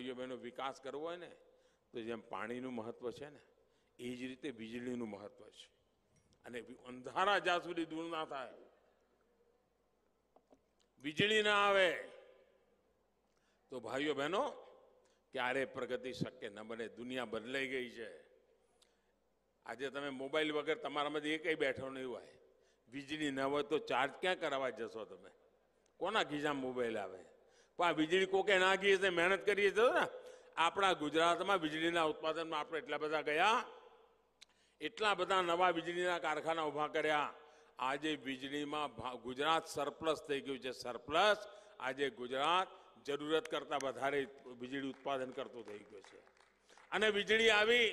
ભાઈઓ બહેનો વિકાસ કરવો હોય ને તો જેમ પાણીનું મહત્વ છે ને એ જ રીતે વીજળીનું મહત્વ છે અને અંધારા જ્યાં સુધી દૂર ના થાય વીજળી ના આવે તો ભાઈઓ બહેનો ક્યારે પ્રગતિ શક્ય ન બને દુનિયા બદલાઈ ગઈ છે આજે તમે મોબાઈલ વગર તમારામાંથી એકય બેઠો નહીં હોય વીજળી ન હોય તો ચાર્જ ક્યાં કરાવવા જશો તમે કોના ખીજામાં મોબાઈલ આવે પણ આ વીજળી કોકે નાખીએ છીએ મહેનત કરીએ છીએ ને આપણા ગુજરાતમાં વીજળીના ઉત્પાદનમાં આપણે એટલા બધા ગયા એટલા બધા નવા વીજળીના કારખાના ઊભા કર્યા આજે વીજળીમાં ગુજરાત સરપ્લસ થઈ ગયું છે સરપ્લસ આજે ગુજરાત જરૂરત કરતાં વધારે વીજળી ઉત્પાદન કરતું થઈ ગયું છે અને વીજળી આવી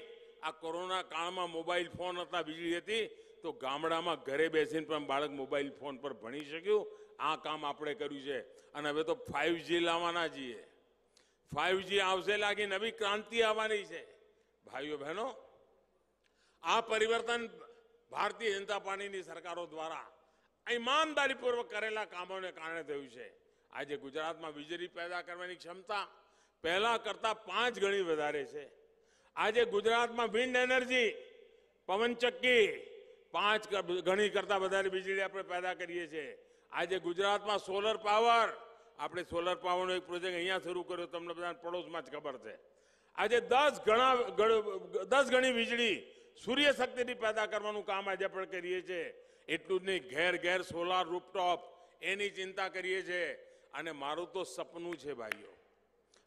આ કોરોના કાળમાં મોબાઈલ ફોન હતા વીજળી હતી તો ગામડામાં ઘરે બેસીને પણ બાળક મોબાઈલ ફોન પર ભણી શક્યું આ કામ આપણે કર્યું છે અને હવે તો ફાઇવ લાવવાના છીએ ફાઇવ આવશે લાગી નવી ક્રાંતિ આવવાની છે ભાઈઓ બહેનો આ પરિવર્તન ભારતીય જનતા પાર્ટીની સરકારો દ્વારા ઈમાનદારીપૂર્વક કરેલા કામોને કારણે થયું છે આજે ગુજરાતમાં વીજળી પેદા કરવાની ક્ષમતા પહેલાં કરતાં પાંચ ગણી વધારે છે આજે ગુજરાતમાં વિન્ડ એનર્જી પવનચક્કી પાંચ ઘણી કરતાં વધારે વીજળી આપણે પેદા કરીએ છીએ આજે ગુજરાતમાં સોલર પાવર આપણે સોલર પાવરનો એક પ્રોજેક્ટ અહીંયા શરૂ કર્યો તમને બધા પડોશમાં જ ખબર છે આજે દસ ગણા દસ ગણી વીજળી સૂર્ય શક્તિથી પેદા કરવાનું કામ આજે આપણે કરીએ છીએ એટલું જ નહીં ઘેર ઘેર સોલાર રૂપટોપ એની ચિંતા કરીએ છીએ અને મારું તો સપનું છે ભાઈઓ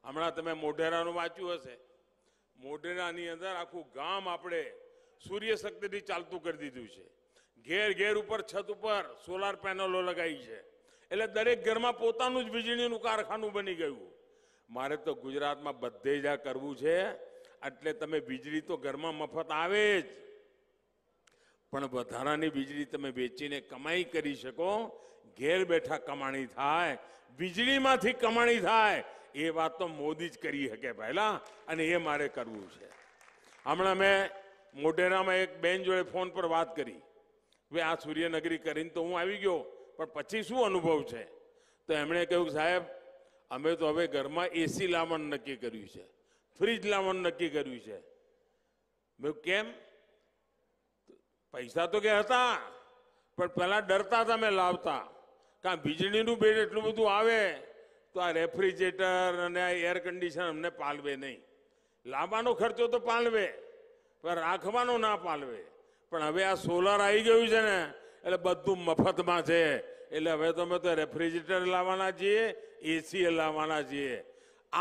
હમણાં તમે મોઢેરાનું વાંચ્યું હશે મોઢેરાની અંદર આખું ગામ આપણે સૂર્ય શક્તિથી ચાલતું કરી દીધું છે ઘેર ઘેર ઉપર છત ઉપર સોલાર પેનલો લગાવી છે એટલે દરેક ઘરમાં પોતાનું જ વીજળીનું કારખાનું બની ગયું મારે તો ગુજરાતમાં બધે જ આ કરવું છે એટલે તમે વીજળી તો ઘરમાં મફત આવે જ પણ વધારાની વીજળી તમે વેચીને કમાઈ કરી શકો ઘેર બેઠા કમાણી થાય વીજળીમાંથી કમાણી થાય એ વાત તો મોદી જ કરી શકે પહેલાં અને એ મારે કરવું છે હમણાં મેં મોઢેરામાં એક બેન જોડે ફોન પર વાત કરી હવે આ સૂર્યનગરી કરીને તો હું આવી ગયો પણ પછી શું અનુભવ છે તો એમણે કહ્યું સાહેબ અમે તો હવે ઘરમાં એસી લાવવાનું નક્કી કર્યું છે ફ્રીજ લાવવાનું નક્કી કર્યું છે મેં કેમ પૈસા તો કે હતા પણ પહેલાં ડરતા હતા મેં લાવતા કાં વીજળીનું બિલ એટલું બધું આવે તો આ રેફ્રિજરેટર અને આ એર કન્ડિશન અમને પાલવે નહીં લાંબાનો ખર્ચો તો પાલવે પણ રાખવાનું ના પાલવે પણ હવે આ સોલાર આવી ગયું છે ને એટલે બધું મફતમાં છે એટલે હવે તો અમે તો રેફ્રિજરેટર લાવવાના છીએ એસી લાવવાના છીએ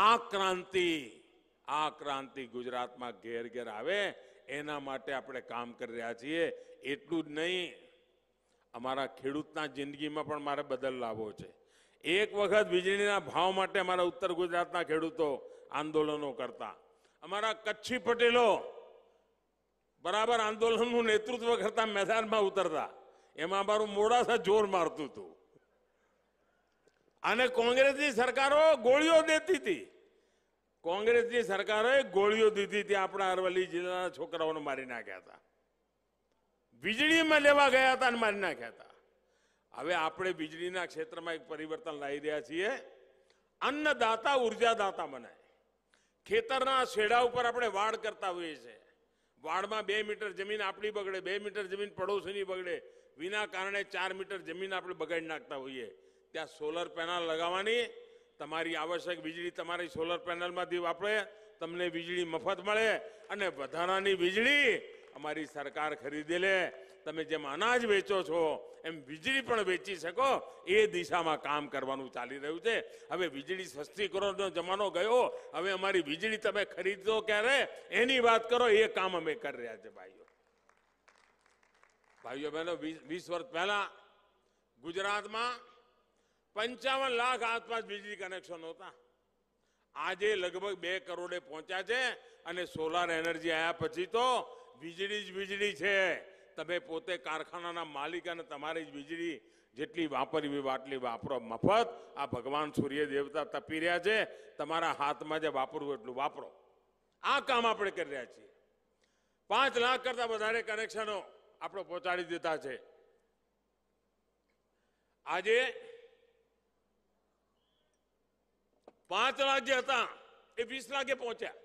આ ક્રાંતિ આ ક્રાંતિ ગુજરાતમાં ઘેર ઘેર આવે એના માટે આપણે કામ કરી રહ્યા છીએ એટલું જ નહીં અમારા ખેડૂતના જિંદગીમાં પણ મારે બદલ લાવવો છે એક વખત વીજળીના ભાવ માટે અમારા ઉત્તર ગુજરાતના ખેડૂતો આંદોલનો કરતા અમારા કચ્છી પટેલો બરાબર આંદોલનનું નેતૃત્વ કરતા મેદાનમાં ઉતરતા એમાં અમારું મોડાસા જોર મારતું હતું અને કોંગ્રેસની સરકારો ગોળીઓ દેતી હતી કોંગ્રેસની સરકારોએ ગોળીઓ દીધી હતી આપણા અરવલ્લી જિલ્લાના છોકરાઓને મારી નાખ્યા હતા વીજળીમાં લેવા ગયા હતા અને મારી નાખ્યા હતા હવે આપણે વીજળીના ક્ષેત્રમાં એક પરિવર્તન લાવી રહ્યા છીએ અન્નદાતા ઉર્જાદાતા બનાય ખેતરના શેડા ઉપર આપણે વાડ કરતા હોઈએ છીએ વાડમાં બે મીટર જમીન આપણી બગડે બે મીટર જમીન પડોશીની બગડે વિના કારણે ચાર મીટર જમીન આપણે બગાડી નાખતા હોઈએ ત્યાં સોલર પેનલ લગાવવાની તમારી આવશ્યક વીજળી તમારી સોલર પેનલમાંથી વાપરે તમને વીજળી મફત મળે અને વધારાની વીજળી અમારી સરકાર ખરીદી લે તમે જેમ અનાજ વેચો છો એમ વીજળી પણ વેચી શકો એ દિશામાં કામ કરવાનું ચાલી રહ્યું છે હવે વીજળી સસ્તી કરોડનો જમાનો ગયો હવે અમારી વીજળી તમે ખરીદો ક્યારે એની વાત કરો એ કામ અમે કરી રહ્યા છે ભાઈઓ ભાઈઓ બહેનો વીસ વર્ષ પહેલા ગુજરાતમાં પંચાવન લાખ આસપાસ વીજળી કનેક્શન હતા આજે લગભગ બે કરોડે પહોંચ્યા છે અને સોલાર એનર્જી આવ્યા પછી તો વીજળી જ વીજળી છે તમે પોતે કારખાનાના માલિક અને તમારી જ વીજળી જેટલી વાપરવી વાટલી વાપરો મફત આ ભગવાન સૂર્ય દેવતા તપી રહ્યા છે તમારા હાથમાં જે વાપરવું એટલું વાપરો આ કામ આપણે કરી રહ્યા છીએ પાંચ લાખ કરતાં વધારે કનેક્શનો આપણે પહોંચાડી દીધા છે આજે પાંચ લાખ જે હતા એ વીસ લાખે પહોંચ્યા